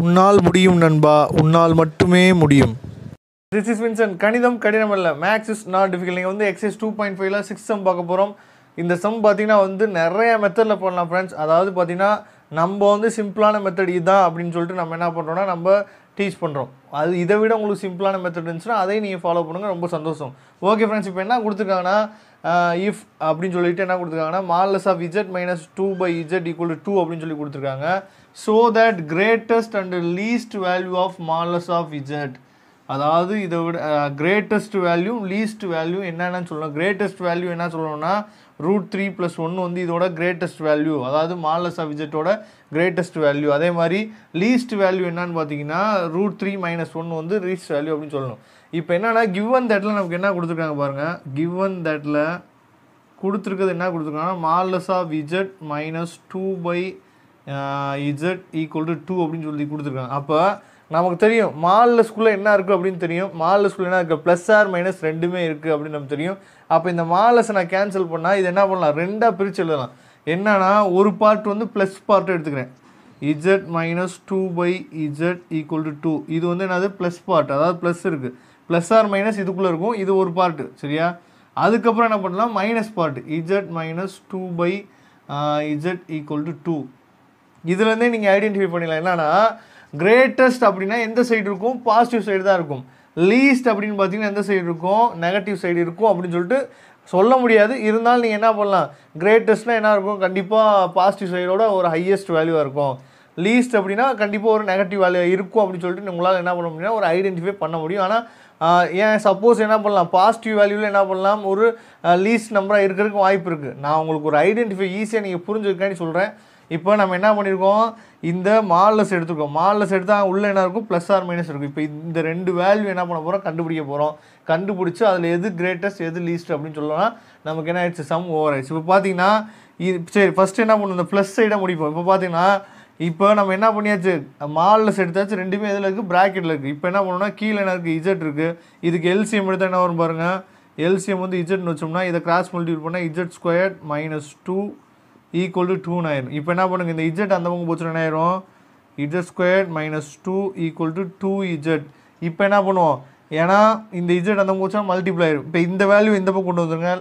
உன்னால் முடியும் நண்பா உன்னால் மட்டுமே முடியும் திஸ் இஸ் வின்சன் கணிதம் கடினம் இல்லை மேக்ஸ் இஸ் நாட் டிஃபிகல்ட் நீங்கள் வந்து எக்ஸைஸ் டூ பாயிண்ட் ஃபைவ்ல சிக்ஸ் சம் பார்க்க போகிறோம் இந்த சம் பார்த்தீங்கன்னா வந்து நிறைய மெத்தடில் பண்ணலாம் ஃப்ரெண்ட்ஸ் அதாவது பார்த்தீங்கன்னா நம்ம வந்து சிம்பிளான மெத்தட் இதுதான் அப்படின்னு சொல்லிட்டு நம்ம என்ன பண்ணுறோன்னா நம்ம டீச் பண்ணுறோம் அது இதை விட உங்களுக்கு சிம்பிளான மெத்தட் இருந்துச்சுன்னா அதையும் நீங்கள் ஃபாலோ பண்ணுங்கள் ரொம்ப சந்தோஷம் ஓகே ஃப்ரெண்ட்ஸ் இப்போ என்ன கொடுத்துருக்காங்கன்னா இஃப் அப்படின்னு சொல்லிட்டு என்ன கொடுத்துருக்காங்கன்னா modulus of Z minus two by Z equal to அப்படின்னு சொல்லி கொடுத்துருக்காங்க so that greatest and least value of modulus of Z அதாவது இதை விட கிரேட்டஸ்ட் வேல்யூ லீஸ்ட் வேல்யூ என்னென்னு சொல்லணும் கிரேட்டஸ்ட் வேல்யூ என்ன சொல்லணும்னா ரூட் த்ரீ ப்ளஸ் ஒன்று வந்து இதோட கிரேட்டஸ்ட் வேல்யூ அதாவது மாலஸ் அபிஜெட்டோட கிரேட்டஸ்ட் வேல்யூ அதே மாதிரி லீஸ்ட் வேல்யூ என்னன்னு பார்த்தீங்கன்னா ரூட் த்ரீ மைனஸ் ஒன் வந்து லீஸ்ட் வேல்யூ அப்படின்னு சொல்லணும் இப்போ என்னென்னா கிவன் தட்டில் நமக்கு என்ன கொடுத்துருக்காங்க பாருங்கள் கிவன் தட்டில் கொடுத்துருக்குது என்ன கொடுத்துருக்காங்கன்னா modulus of Z minus two by Z equal to two அப்படின்னு சொல்லி கொடுத்துருக்காங்க அப்போ நமக்கு தெரியும் மாலில் ஸ்கூலில் என்ன இருக்குது அப்படின்னு தெரியும் மாலில் ஸ்கூலில் என்ன இருக்குது ப்ளஸ் ஆர் மைனஸ் ரெண்டுமே இருக்குது அப்படின்னு நமக்கு தெரியும் அப்போ இந்த மாலஸை நான் கேன்சல் பண்ணால் இது என்ன பண்ணலாம் ரெண்டாக பிரித்து எழுதலாம் என்னன்னா ஒரு பார்ட் வந்து ப்ளஸ் பார்ட் எடுத்துக்கிறேன் Z minus two by Z equal to two இது வந்து என்னது ப்ளஸ் பார்ட் அதாவது ப்ளஸ் இருக்குது ப்ளஸ் ஆர் மைனஸ் இதுக்குள்ளே இருக்கும் இது ஒரு பார்ட்டு சரியா அதுக்கப்புறம் என்ன பண்ணலாம் minus part Z minus two by Z equal to two இதுலேருந்தே நீங்கள் ஐடென்டிஃபை பண்ணிடலாம் என்னன்னா கிரேட்டஸ்ட் அப்படின்னா எந்த சைடு இருக்கும் பாசிட்டிவ் சைடு தான் இருக்கும் லீஸ்ட் அப்படின்னு பார்த்தீங்கன்னா எந்த சைடு இருக்கும் நெகட்டிவ் சைடு இருக்கும் அப்படின்னு சொல்லிட்டு சொல்ல முடியாது இருந்தாலும் நீங்கள் என்ன பண்ணலாம் கிரேட்டஸ்ட்னால் என்ன இருக்கும் கண்டிப்பாக பாசிட்டிவ் சைடோட ஒரு ஹையஸ்ட் வேல்யூவாக இருக்கும் லீஸ்ட் அப்படின்னா கண்டிப்பாக ஒரு நெகட்டிவ் வேல்யூ இருக்கும் அப்படின்னு சொல்லிட்டு உங்களால் என்ன பண்ண முடியும்னா ஒரு ஐடென்டிஃபை பண்ண முடியும் ஆனால் ஏன் சப்போஸ் என்ன பண்ணலாம் பாசிட்டிவ் வேல்யூவில் என்ன பண்ணலாம் ஒரு லீஸ்ட் நம்பராக இருக்கிறதுக்கு வாய்ப்பு இருக்குது நான் உங்களுக்கு ஒரு ஐடென்டிஃபை ஈஸியாக நீங்கள் புரிஞ்சுருக்கேன்னு சொல்கிறேன் இப்போ நம்ம என்ன பண்ணியிருக்கோம் இந்த மாலஸ் எடுத்துருக்கோம் மாலஸ் எடுத்தால் உள்ளே என்ன இருக்கும் ப்ளஸ் ஆர் மைனஸ் இருக்கும் இப்போ இந்த ரெண்டு வேல்யூ என்ன பண்ண போகிறோம் கண்டுபிடிக்க போகிறோம் கண்டுபிடிச்சி அதில் எது கிரேட்டஸ்ட் எது லீஸ்ட் அப்படின்னு சொல்லலாம் நமக்கு என்ன ஆயிடுச்சு சம் ஓவர் ஆயிடுச்சு இப்போ பார்த்தீங்கன்னா சரி ஃபஸ்ட்டு என்ன பண்ணுவோம் இந்த ப்ளஸ் சைடாக முடிப்போம் இப்போ பார்த்தீங்கன்னா இப்போ நம்ம என்ன பண்ணியாச்சு மாலஸ் எடுத்தாச்சு ரெண்டுமே எதில் இருக்குது ப்ராக்கெட்டில் இருக்குது இப்போ என்ன பண்ணணும்னா கீழே என்ன இருக்குது இஜெட் இருக்குது இதுக்கு எல்சிஎம் எடுத்தால் என்ன வரும் பாருங்கள் எல்சிஎம் வந்து இஜெட்னு வச்சோம்னா இதை கிராஸ் மல்டிபிள் பண்ணால் Z square minus two equal to two ஆயிரும் இப்போ என்ன பண்ணுங்க இந்த இஜெட் அந்த பக்கம் என்ன ஆயிரும் Z square minus two equal to two Z இப்போ என்ன பண்ணுவோம் ஏன்னா இந்த இஜெட் அந்த போச்சுனா மல்டிப்ளை ஆயிரும் இப்போ இந்த வேல்யூ இந்த பக்கம் கொண்டு வந்துருங்க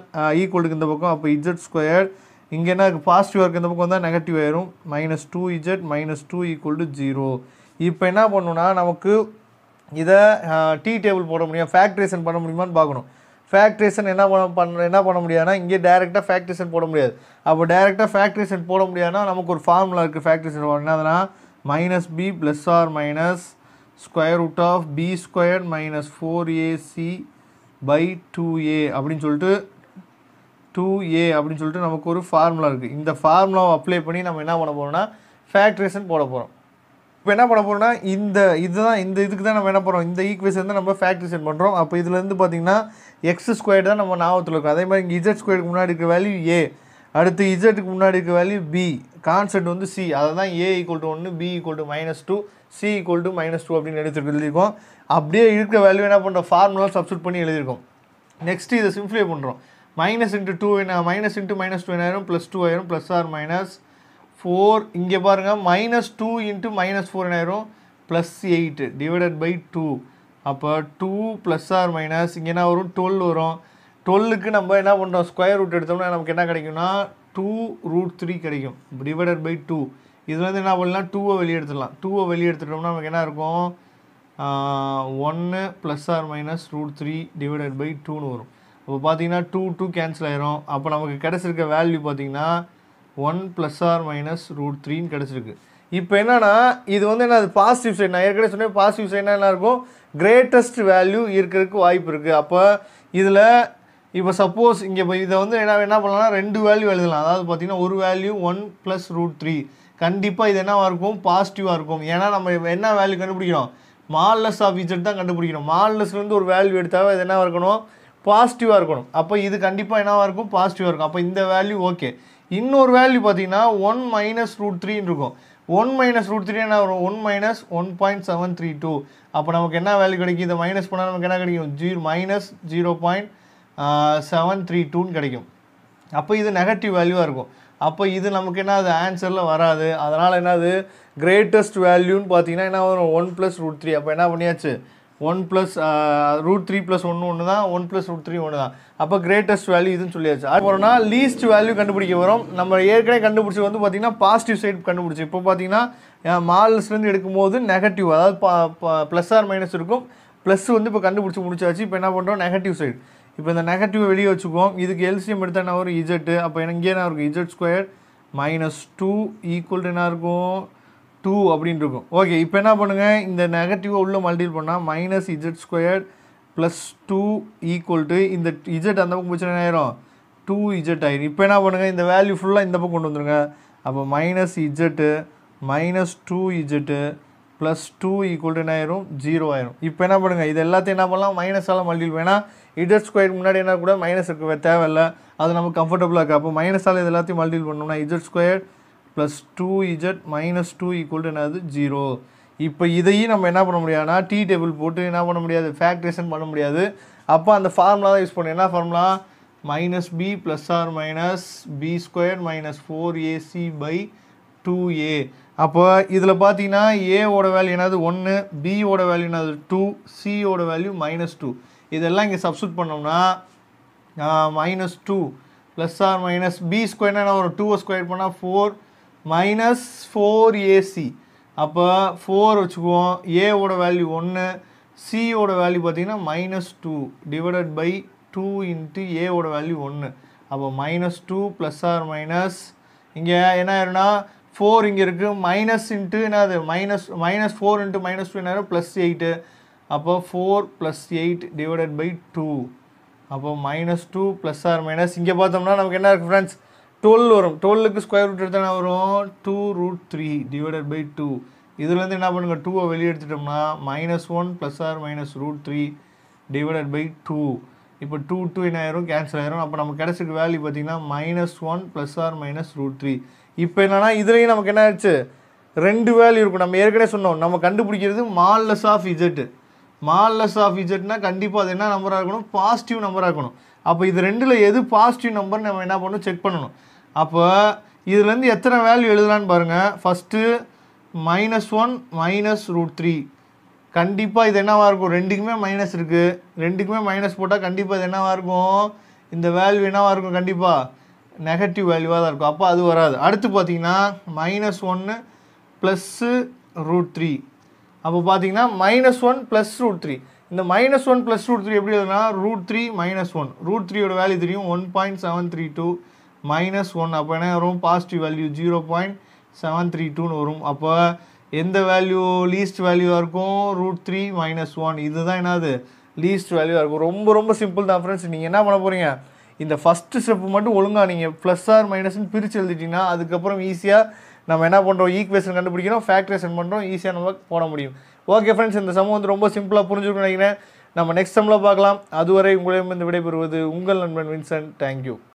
ஈக்குவலுக்கு இந்த பக்கம் அப்போ இஜெட் ஸ்கொயர் இங்கே என்ன பாசிட்டிவாக இருக்க இந்த பக்கம் வந்தால் நெகட்டிவ் ஆயிரும் minus two Z minus two equal to zero இப்போ என்ன பண்ணுன்னா நமக்கு இதை டீ டேபிள் போட முடியும் ஃபேக்ட்ரேஷன் பண்ண முடியுமான்னு பார்க்கணும் ஃபேக்ட்ரிஷன் என்ன பண்ண பண்ண என்ன பண்ண முடியாதுனா இங்கே டேரெக்டாக ஃபேக்ட்ரிஷன் போட முடியாது அப்போ டேரெக்டாக ஃபேக்ட்ரிஷன் போட முடியாதுனா நமக்கு ஒரு ஃபார்முலா இருக்குது ஃபேக்ட்ரிஷன் என்னதுன்னா minus B plus or minus square root of B square minus four A C by two A அப்படின்னு சொல்லிட்டு டூ ஏ அப்படின்னு சொல்லிட்டு நமக்கு ஒரு ஃபார்முலா இருக்குது இந்த ஃபார்முலாவை அப்ளை பண்ணி நம்ம என்ன பண்ண போகிறோம்னா ஃபேக்ட்ரிஷன் போட போகிறோம் இப்போ என்ன பண்ண போகிறோம்னா இந்த இதுதான் இந்த இதுக்கு தான் நம்ம என்ன பண்ணுறோம் இந்த ஈக்குவேஷன் தான் நம்ம ஃபேக்ட்ரிஷன் பண்ணுறோம் அப்போ இதுலேருந்து பார்த்திங்கன்னா எக்ஸ் ஸ்கொயர் தான் நம்ம ஞாபகத்தில் இருக்கும் அதே மாதிரி இங்கே இஜெட் ஸ்கொயருக்கு முன்னாடி இருக்க வேல்யூ ஏ அடுத்து இஜெட்டுக்கு முன்னாடி இருக்க வேல்யூ பி கான்செப்ட் வந்து சி அதை தான் ஏ ஈக்குவல் டு ஒன்று B equal to minus two C equal to minus two அப்படின்னு எடுத்துகிட்டு எழுதியிருக்கோம் அப்படியே இருக்கிற வேல்யூ என்ன பண்ணுறோம் ஃபார்முலா சப்ஸ்டியூட் பண்ணி எழுதியிருக்கோம் நெக்ஸ்ட்டு இதை சிம்ப்ளிஃபை பண்ணுறோம் மைனஸ் இன்ட்டு டூ என்ன மைனஸ் இன்ட்டு மைனஸ் டூ என்ன ஆயிரும் ப்ளஸ் டூ ஆயிரும் ப்ளஸ் ஆர் மைனஸ் ஃபோர் இங்கே பாருங்கள் minus two into minus four என்ன ஆயிரும் plus eight divided by two அப்போ டூ ப்ளஸ் ஆர் மைனஸ் இங்கே என்ன வரும் டுவெல் வரும் டுவெல்லுக்கு நம்ம என்ன பண்ணுறோம் ஸ்கொயர் ரூட் எடுத்தோம்னா நமக்கு என்ன கிடைக்கும்னா டூ ரூட் த்ரீ கிடைக்கும் டிவைடட் பை டூ இது வந்து என்ன பண்ணலாம் டூவை வெளியே எடுத்துடலாம் டூவை வெளியே எடுத்துட்டோம்னா நமக்கு என்ன இருக்கும் ஒன்று plus or minus root three divided by டூன்னு வரும் இப்போ பார்த்தீங்கன்னா டூ டூ கேன்சல் ஆயிரும் அப்போ நமக்கு கிடச்சிருக்க வேல்யூ பார்த்திங்கன்னா one plus or minus root த்ரீன்னு கிடச்சிருக்கு இப்போ என்னென்னா இது வந்து என்ன அது பாசிட்டிவ் சைட் நான் ஏற்கனவே சொன்னேன் பாசிட்டிவ் சைட் என்ன இருக்கும் கிரேட்டஸ்ட் வேல்யூ இருக்கிறதுக்கு வாய்ப்பு இருக்குது அப்போ இதில் இப்போ சப்போஸ் இங்கே இப்போ இதை வந்து என்ன என்ன பண்ணலாம்னா ரெண்டு வேல்யூ எழுதலாம் அதாவது பார்த்திங்கன்னா ஒரு value one plus root three கண்டிப்பாக இது என்னவாக இருக்கும் பாசிட்டிவாக இருக்கும் ஏன்னா நம்ம என்ன வேல்யூ கண்டுபிடிக்கிறோம் மால்லஸ் ஆஃப் இஜெட் தான் கண்டுபிடிக்கணும் மால்லஸ்லேருந்து ஒரு வேல்யூ எடுத்தாவே இது என்னவாக இருக்கணும் பாசிட்டிவாக இருக்கணும் அப்போ இது கண்டிப்பாக என்னவாக இருக்கும் பாசிட்டிவாக இருக்கும் அப்போ இந்த வேல்யூ ஓகே இன்னொரு வேல்யூ பார்த்தீங்கன்னா ஒன் மைனஸ் ரூட் த்ரீன்னு இருக்கும் ஒன் மைனஸ் ரூட் த்ரீ என்ன வரும் one minus one point seven three two அப்போ நமக்கு என்ன வேல்யூ கிடைக்கும் இதை மைனஸ் பண்ணால் நமக்கு என்ன கிடைக்கும் zero minus zero point seven three டூன்னு கிடைக்கும் அப்போ இது நெகட்டிவ் வேல்யூவாக இருக்கும் அப்போ இது நமக்கு என்ன அது ஆன்சரில் வராது அதனால் என்னது கிரேட்டஸ்ட் வேல்யூன்னு பார்த்தீங்கன்னா என்ன வரும் ஒன் ப்ளஸ் ரூட் த்ரீ அப்போ என்ன பண்ணியாச்சு one plus root three plus ஒன்று ஒன்று தான் ஒன் ப்ளஸ் ரூட் த்ரீ ஒன்று தான் அப்போ கிரேட்டஸ்ட் வேல்யூ இதுன்னு சொல்லியாச்சு அது போனால் லீஸ்ட் வேல்யூ கண்டுபிடிக்க வரும் நம்ம ஏற்கனவே கண்டுபிடிச்சி வந்து பார்த்திங்கன்னா பாசிட்டிவ் சைடு கண்டுபிடிச்சி இப்போ பார்த்திங்கன்னா மால்ஸ்லேருந்து எடுக்கும்போது நெகட்டிவ் அதாவது ப்ளஸ் ஆர் மைனஸ் இருக்கும் ப்ளஸ் வந்து இப்போ கண்டுபிடிச்சி முடிச்சாச்சு இப்போ என்ன பண்ணுறோம் நெகட்டிவ் சைடு இப்போ இந்த நெகட்டிவ் வெளியே வச்சுக்குவோம் இதுக்கு எல்சிஎம் எடுத்தால் என்ன ஒரு இஜெட்டு அப்போ எனக்கு இங்கே என்ன இருக்கும் Z square minus two equal என்ன இருக்கும் டூ அப்படின்னு இருக்கும் ஓகே இப்போ என்ன பண்ணுங்கள் இந்த நெகட்டிவாக உள்ள மல்டிபிள் பண்ணால் minus Z square plus two equal to இந்த இஜெட் அந்த பக்கம் பிரச்சனை ஆயிரும் டூ இஜெட் ஆயிரும் இப்போ என்ன பண்ணுங்கள் இந்த வேல்யூ ஃபுல்லாக இந்த பக்கம் கொண்டு வந்துருங்க அப்போ minus Z minus two Z plus two equal to என்ன ஆயிரும் ஜீரோ ஆயிரும் இப்போ என்ன பண்ணுங்கள் இது எல்லாத்தையும் என்ன பண்ணலாம் மைனஸால் மல்டிபிள் வேணால் இஜெட் ஸ்கொயர் முன்னாடி என்ன கூட மைனஸ் இருக்க தேவையில்லை அது நமக்கு கம்ஃபர்டபுளாக இருக்குது அப்போ மைனஸால் இது எல்லாத்தையும் மல்டிபிள் பண்ணோம்னா Z square plus two Z minus two equal என்னது ஜீரோ இப்போ இதையும் நம்ம என்ன பண்ண முடியாதுன்னா டீ டேபிள் போட்டு என்ன பண்ண முடியாது ஃபேக்ட்ரேஷன் பண்ண முடியாது அப்போ அந்த ஃபார்முலா தான் யூஸ் பண்ணும் என்ன formula minus B plus or minus B square minus four A C by two A அப்போ இதில் பார்த்தீங்கன்னா ஏவோட வேல்யூ என்னது ஒன்று பியோட வேல்யூ என்னது டூ சியோட வேல்யூ மைனஸ் டூ இதெல்லாம் இங்கே சப்ஸ்டியூட் பண்ணோம்னா minus two plus or minus B ஸ்கொயர்னா என்ன ஒரு டூவை ஸ்கொயர் பண்ணால் ஃபோர் மைனஸ் ஃபோர் ஏசி அப்போ ஃபோர் வச்சுக்குவோம் ஏவோட வேல்யூ ஒன்று சியோட வேல்யூ பார்த்திங்கன்னா minus two divided by two into ஏவோட வேல்யூ ஒன்று அப்போ minus two plus or minus இங்கே என்ன ஆயிரும்னா ஃபோர் இங்கே இருக்குது மைனஸ் இன்ட்டு என்னது minus minus four into minus two என்ன ப்ளஸ் எயிட்டு அப்போ four plus eight divided by two அப்போ minus two plus or minus இங்கே பார்த்தோம்னா நமக்கு என்ன இருக்குது ஃப்ரெண்ட்ஸ் டுவெல் வரும் டுவெல்லுக்கு ஸ்கொயர் ரூட் எடுத்தால் வரும் two root three divided by two இதுலேருந்து என்ன பண்ணுங்கள் டூவை வெளியே எடுத்துட்டோம்னா minus one plus or minus root three divided by two இப்போ டூ டூ என்ன ஆயிரும் கேன்சல் ஆயிரும் அப்போ நமக்கு கிடச்சிருக்க வேல்யூ பார்த்தீங்கன்னா minus one plus or minus root three இப்போ என்னென்னா இதுலேயும் நமக்கு என்ன ஆயிடுச்சு ரெண்டு வேல்யூ இருக்கும் நம்ம ஏற்கனவே சொன்னோம் நம்ம கண்டுபிடிக்கிறது modulus of Z modulus of இஜெட்னா கண்டிப்பாக அது என்ன நம்பராக இருக்கணும் பாசிட்டிவ் நம்பராக இருக்கணும் அப்போ இது ரெண்டில் எது பாசிட்டிவ் நம்பர் நம்ம என்ன பண்ணணும் செக் பண்ணணும் அப்போ இதுலேருந்து எத்தனை வேல்யூ எழுதலான்னு பாருங்கள் first minus one minus root three கண்டிப்பாக இது என்னவாக இருக்கும் ரெண்டுக்குமே மைனஸ் இருக்குது ரெண்டுக்குமே மைனஸ் போட்டால் கண்டிப்பாக இது என்னவாக இருக்கும் இந்த வேல்யூ என்னவாக இருக்கும் கண்டிப்பாக நெகட்டிவ் வேல்யூவாக தான் இருக்கும் அப்போ அது வராது அடுத்து பார்த்திங்கன்னா மைனஸ் ஒன்று ப்ளஸ்ஸு ரூட் த்ரீ அப்போ பார்த்தீங்கன்னா minus one plus root three இந்த minus one plus root three எப்படி எழுதுனா root three minus one root த்ரீயோட வேல்யூ தெரியும் one point seven three two minus one அப்போ என்ன வரும் positive value zero point seven three டூன்னு வரும் அப்போ எந்த வேல்யூ லீஸ்ட் வேல்யூவாக இருக்கும் ரூட் த்ரீ மைனஸ் ஒன் இதுதான் என்னது லீஸ்ட் வேல்யூவாக இருக்கும் ரொம்ப ரொம்ப சிம்பிள் தான் ஃப்ரெண்ட்ஸ் நீங்கள் என்ன பண்ண போகிறீங்க இந்த ஃபஸ்ட்டு ஸ்டெப்பு மட்டும் ஒழுங்காக நீங்கள் ப்ளஸ் ஆர் மைனஸ்னு பிரித்து எழுதிட்டிங்கன்னா அதுக்கப்புறம் ஈஸியாக நம்ம என்ன பண்ணுறோம் ஈக்குவேஷன் கண்டுபிடிக்கிறோம் ஃபேக்ட்ரேஷன் பண்ணுறோம் ஈஸியாக நம்ம போட முடியும் ஓகே ஃப்ரெண்ட்ஸ் இந்த சமம் வந்து ரொம்ப சிம்பிளாக புரிஞ்சுக்கணும்னு நினைக்கிறேன் நம்ம நெக்ஸ்ட் சம்மில் பார்க்கலாம் அதுவரை உங்களையும் இந்த விடைபெறுவது உங்கள் நண்பன் வின்சன் தேங்க்யூ